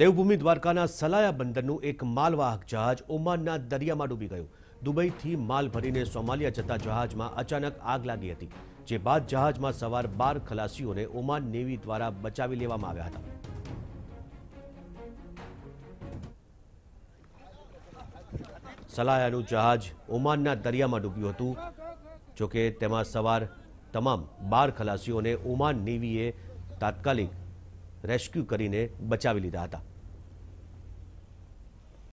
દેવભૂમિ દ્વારકાના સલાયા બંદરનું એક માલવાહક જહાજ ઓમાનના દરિયામાં ડૂબી ગયું દુબઈથી માલ ભરીને સોમાલિયા જતા જહાજમાં અચાનક આગ લાગી હતી જે બાદ જહાજમાં સવાર બાર ખલાસીઓને ઓમાન નેવી દ્વારા બચાવી લેવામાં આવ્યા હતા સલાયાનું જહાજ ઓમાનના દરિયામાં ડૂબ્યું હતું જોકે તેમાં સવાર તમામ બાર ખલાસીઓને ઓમાન નેવીએ તાત્કાલિક रेस्क्यू कर बचा लीधा था